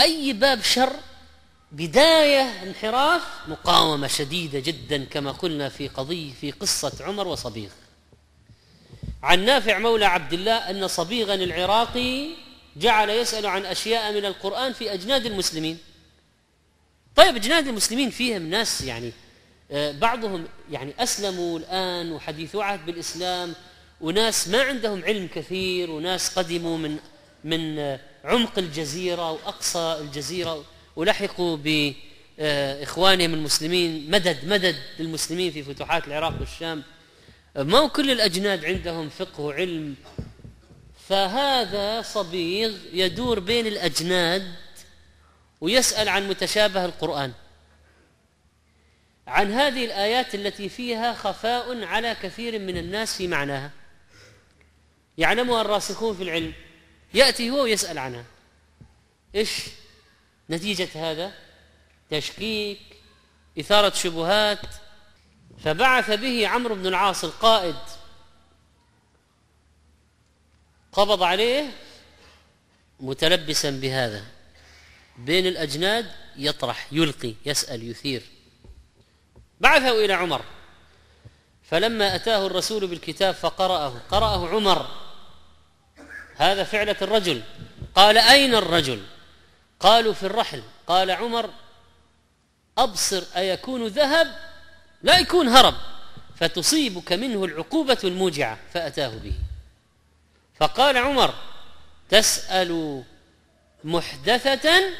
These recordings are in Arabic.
أي باب شر بداية انحراف مقاومة شديدة جدا كما قلنا في قضية في قصة عمر وصبيغ عن نافع مولى عبد الله أن صبيغا العراقي جعل يسأل عن أشياء من القرآن في أجناد المسلمين طيب أجناد المسلمين فيهم ناس يعني آه، بعضهم يعني أسلموا الآن وحديثوا عهد بالإسلام وناس ما عندهم علم كثير وناس قدموا من من آه، عمق الجزيرة وأقصى الجزيرة ولحقوا بإخوانهم المسلمين مدد مدد للمسلمين في فتوحات العراق والشام ما كل الأجناد عندهم فقه وعلم فهذا صبيغ يدور بين الأجناد ويسأل عن متشابه القرآن عن هذه الآيات التي فيها خفاء على كثير من الناس في معناها يعلمها الراسخون في العلم يأتي هو ويسأل عنها إيش نتيجة هذا تشكيك إثارة شبهات فبعث به عمرو بن العاص القائد قبض عليه متلبسا بهذا بين الأجناد يطرح يلقي يسأل يثير بعثه إلى عمر فلما أتاه الرسول بالكتاب فقرأه قرأه عمر هذا فعلة الرجل قال أين الرجل قالوا في الرحل قال عمر أبصر أيكون ذهب لا يكون هرب فتصيبك منه العقوبة الموجعة فأتاه به فقال عمر تسأل محدثة أنت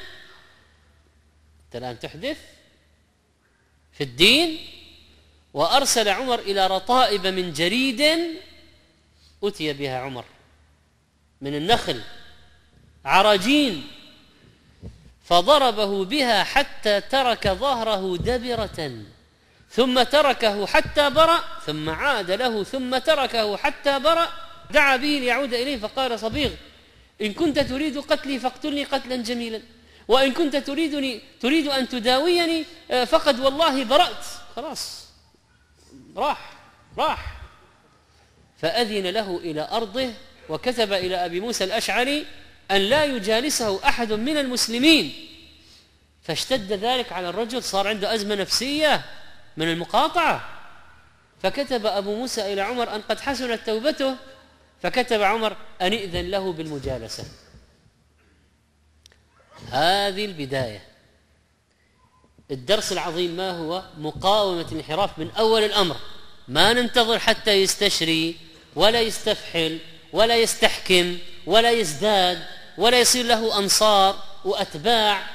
الآن تحدث في الدين وأرسل عمر إلى رطائب من جريد أتي بها عمر من النخل عراجين فضربه بها حتى ترك ظهره دبرة ثم تركه حتى برأ ثم عاد له ثم تركه حتى برأ دعا به ليعود إليه فقال صبيغ إن كنت تريد قتلي فاقتلني قتلا جميلا وإن كنت تريدني تريد أن تداويني آه، فقد والله برأت خلاص راح راح فأذن له إلى أرضه وكتب إلى أبي موسى الأشعري أن لا يجالسه أحد من المسلمين فاشتد ذلك على الرجل صار عنده أزمة نفسية من المقاطعة فكتب أبو موسى إلى عمر أن قد حسنت توبته فكتب عمر أن ائذن له بالمجالسة هذه البداية الدرس العظيم ما هو مقاومة الانحراف من أول الأمر ما ننتظر حتى يستشري ولا يستفحل ولا يستحكم ولا يزداد ولا يصير له انصار واتباع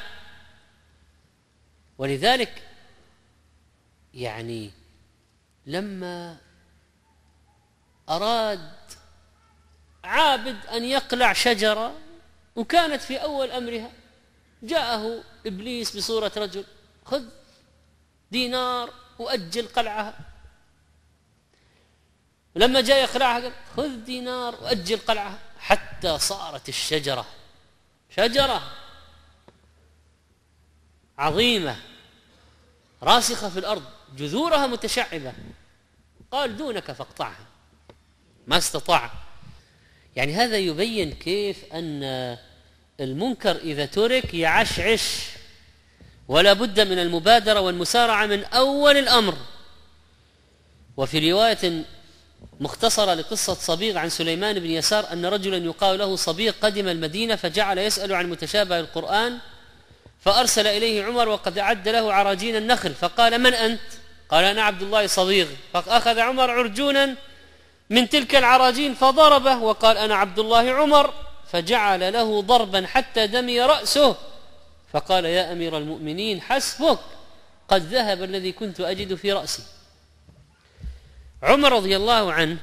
ولذلك يعني لما اراد عابد ان يقلع شجره وكانت في اول امرها جاءه ابليس بصوره رجل خذ دينار واجل قلعها ولما جاء يخلعها قال خذ دينار وأجل قلعها حتى صارت الشجرة شجرة عظيمة راسخة في الأرض جذورها متشعبة قال دونك فاقطعها ما استطاع يعني هذا يبين كيف أن المنكر إذا ترك يعشعش ولا بد من المبادرة والمسارعة من أول الأمر وفي رواية مختصرة لقصة صبيغ عن سليمان بن يسار أن رجلا يقال له صبيغ قدم المدينة فجعل يسأل عن متشابه القرآن فأرسل إليه عمر وقد أعد له عراجين النخل فقال من أنت؟ قال أنا عبد الله صبيغ فأخذ عمر عرجونا من تلك العراجين فضربه وقال أنا عبد الله عمر فجعل له ضربا حتى دمي رأسه فقال يا أمير المؤمنين حسبك قد ذهب الذي كنت أجد في رأسي عمر رضي الله عنه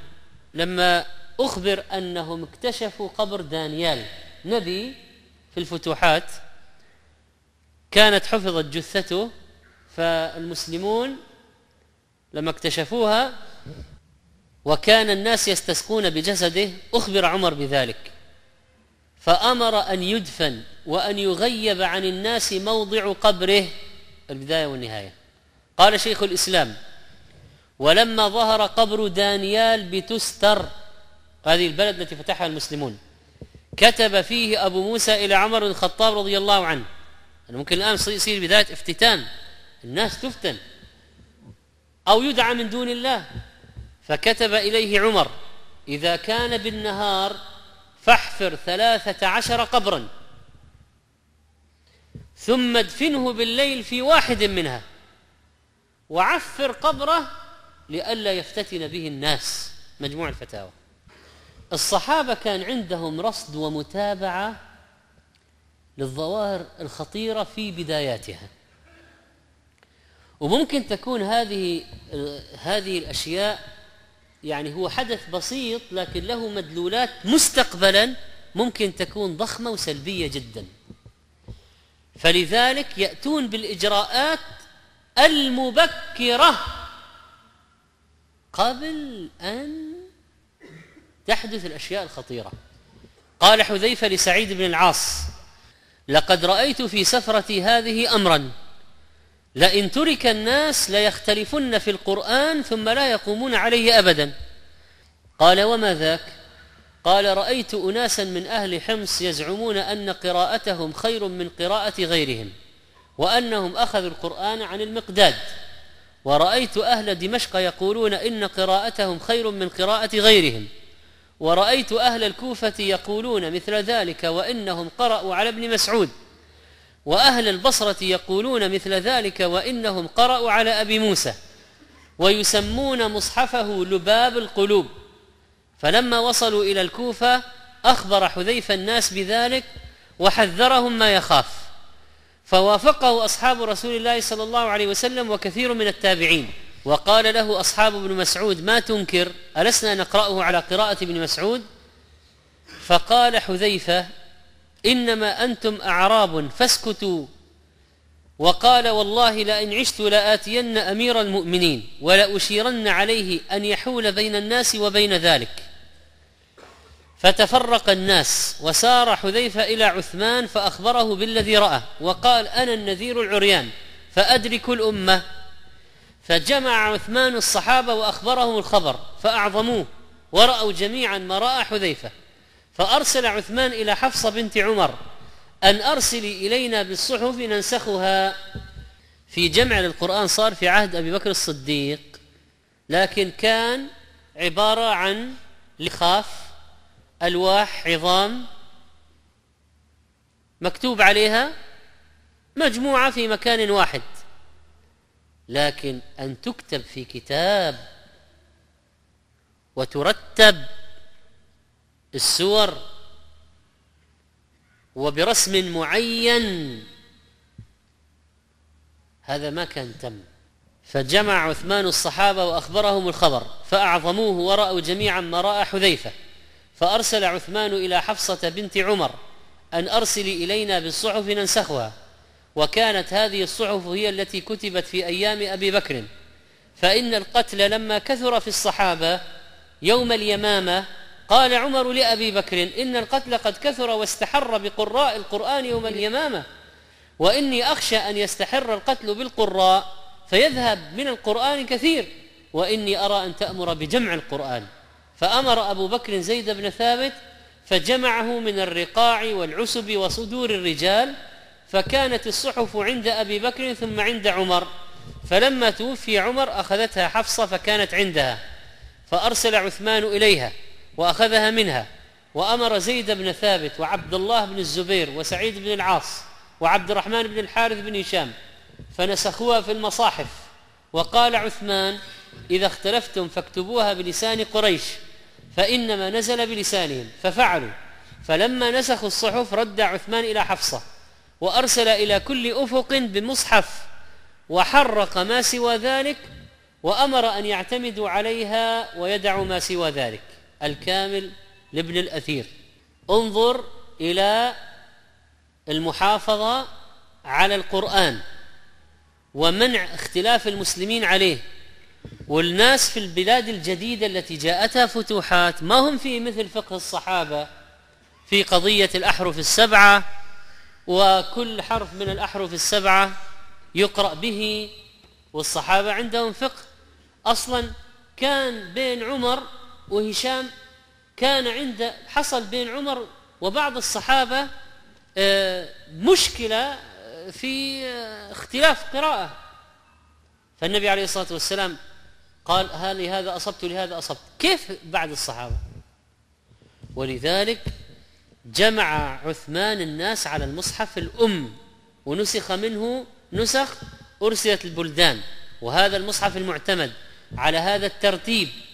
لما أخبر أنهم اكتشفوا قبر دانيال نبي في الفتوحات كانت حفظت جثته فالمسلمون لما اكتشفوها وكان الناس يستسقون بجسده أخبر عمر بذلك فأمر أن يدفن وأن يغيب عن الناس موضع قبره البداية والنهاية قال شيخ الإسلام ولما ظهر قبر دانيال بتستر هذه البلد التي فتحها المسلمون كتب فيه أبو موسى إلى عمر بن الخطاب رضي الله عنه ممكن الآن يصير بداية افتتان الناس تفتن أو يدعى من دون الله فكتب إليه عمر إذا كان بالنهار فاحفر ثلاثة عشر قبرا ثم ادفنه بالليل في واحد منها وعفر قبره لئلا يفتتن به الناس مجموع الفتاوى الصحابه كان عندهم رصد ومتابعه للظواهر الخطيره في بداياتها وممكن تكون هذه هذه الاشياء يعني هو حدث بسيط لكن له مدلولات مستقبلا ممكن تكون ضخمه وسلبيه جدا فلذلك ياتون بالاجراءات المبكره قبل أن تحدث الأشياء الخطيرة قال حذيفة لسعيد بن العاص لقد رأيت في سفرتي هذه أمرا لئن ترك الناس ليختلفن في القرآن ثم لا يقومون عليه أبدا قال وما ذاك قال رأيت أناسا من أهل حمص يزعمون أن قراءتهم خير من قراءة غيرهم وأنهم أخذوا القرآن عن المقداد ورأيت أهل دمشق يقولون إن قراءتهم خير من قراءة غيرهم ورأيت أهل الكوفة يقولون مثل ذلك وإنهم قرأوا على ابن مسعود وأهل البصرة يقولون مثل ذلك وإنهم قرأوا على أبي موسى ويسمون مصحفه لباب القلوب فلما وصلوا إلى الكوفة أخبر حذيفة الناس بذلك وحذرهم ما يخاف فوافقه اصحاب رسول الله صلى الله عليه وسلم وكثير من التابعين وقال له اصحاب ابن مسعود ما تنكر السنا نقراه على قراءه ابن مسعود فقال حذيفه انما انتم اعراب فاسكتوا وقال والله لئن عشت لاتين امير المؤمنين ولاشيرن عليه ان يحول بين الناس وبين ذلك فتفرق الناس وسار حذيفه الى عثمان فاخبره بالذي راى وقال انا النذير العريان فادرك الامه فجمع عثمان الصحابه واخبرهم الخبر فاعظموه وراوا جميعا ما راى حذيفه فارسل عثمان الى حفصه بنت عمر ان ارسلي الينا بالصحف ننسخها في جمع للقران صار في عهد ابي بكر الصديق لكن كان عباره عن لخاف ألواح عظام مكتوب عليها مجموعة في مكان واحد لكن أن تكتب في كتاب وترتب السور وبرسم معين هذا ما كان تم فجمع عثمان الصحابه واخبرهم الخبر فاعظموه وراوا جميعا ما راى حذيفه فأرسل عثمان إلى حفصة بنت عمر أن أرسلي إلينا بالصحف ننسخها وكانت هذه الصحف هي التي كتبت في أيام أبي بكر فإن القتل لما كثر في الصحابة يوم اليمامة قال عمر لأبي بكر إن القتل قد كثر واستحر بقراء القرآن يوم اليمامة وإني أخشى أن يستحر القتل بالقراء فيذهب من القرآن كثير وإني أرى أن تأمر بجمع القرآن فأمر أبو بكر زيد بن ثابت فجمعه من الرقاع والعسب وصدور الرجال فكانت الصحف عند أبي بكر ثم عند عمر فلما توفي عمر أخذتها حفصة فكانت عندها فأرسل عثمان إليها وأخذها منها وأمر زيد بن ثابت وعبد الله بن الزبير وسعيد بن العاص وعبد الرحمن بن الحارث بن هشام فنسخوها في المصاحف وقال عثمان إذا اختلفتم فاكتبوها بلسان قريش فإنما نزل بلسانهم ففعلوا فلما نسخوا الصحف رد عثمان إلى حفصة وأرسل إلى كل أفق بمصحف وحرق ما سوى ذلك وأمر أن يعتمدوا عليها ويدعوا ما سوى ذلك الكامل لابن الأثير انظر إلى المحافظة على القرآن ومنع اختلاف المسلمين عليه والناس في البلاد الجديدة التي جاءتها فتوحات ما هم في مثل فقه الصحابة في قضية الأحرف السبعة وكل حرف من الأحرف السبعة يقرأ به والصحابة عندهم فقه أصلا كان بين عمر وهشام كان عند حصل بين عمر وبعض الصحابة آه، مشكلة آه، في آه، اختلاف قراءة فالنبي عليه الصلاه والسلام قال هل لهذا اصبت لهذا اصبت كيف بعد الصحابه ولذلك جمع عثمان الناس على المصحف الام ونسخ منه نسخ ارسلت البلدان وهذا المصحف المعتمد على هذا الترتيب